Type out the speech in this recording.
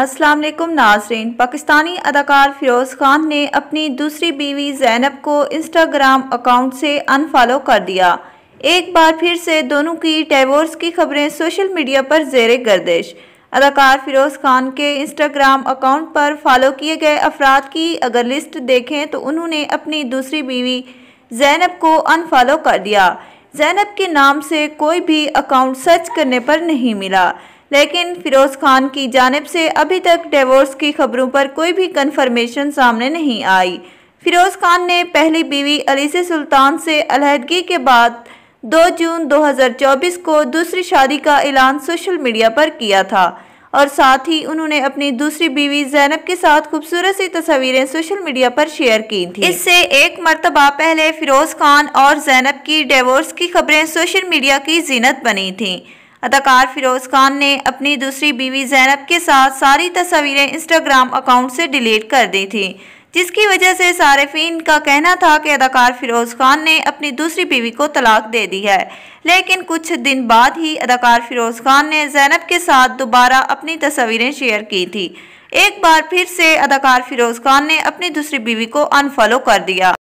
असलम नाजरीन पाकिस्तानी अदाकार फ़िरोज़ खान ने अपनी दूसरी बीवी जैनब को इंस्टाग्राम अकाउंट से अनफॉलो कर दिया एक बार फिर से दोनों की डिवोर्स की खबरें सोशल मीडिया पर जेर गर्दिश अदाकार फ़िरोज़ खान के इंस्टाग्राम अकाउंट पर फॉलो किए गए अफराद की अगर लिस्ट देखें तो उन्होंने अपनी दूसरी बीवी जैनब को अनफॉलो कर दिया जैनब के नाम से कोई भी अकाउंट सर्च करने पर नहीं मिला लेकिन फिरोज़ खान की जानब से अभी तक डिवोर्स की खबरों पर कोई भी कन्फर्मेशन सामने नहीं आई फिरोज़ खान ने पहली बीवी अलीसे सुल्तान से अलहदगी के बाद 2 जून 2024 को दूसरी शादी का ऐलान सोशल मीडिया पर किया था और साथ ही उन्होंने अपनी दूसरी बीवी जैनब के साथ खूबसूरत सी तस्वीरें सोशल मीडिया पर शेयर की थी इससे एक मरतबा पहले फिरोज खान और जैनब की डिवोर्स की खबरें सोशल मीडिया की जीनत बनी थीं अदाकार फिरोज खान ने अपनी दूसरी बीवी जैनब के साथ सारी तस्वीरें इंस्टाग्राम अकाउंट से डिलीट कर दी थी जिसकी वजह से सारफीन का कहना था कि अदाकार फिरोज खान ने अपनी दूसरी बीवी को तलाक दे दी है लेकिन कुछ दिन बाद ही अदाकार फिरोज खान ने जैनब के साथ दोबारा अपनी तस्वीरें शेयर की थी एक बार फिर से अदाकार फिरोज खान ने अपनी दूसरी बीवी को अनफॉलो कर दिया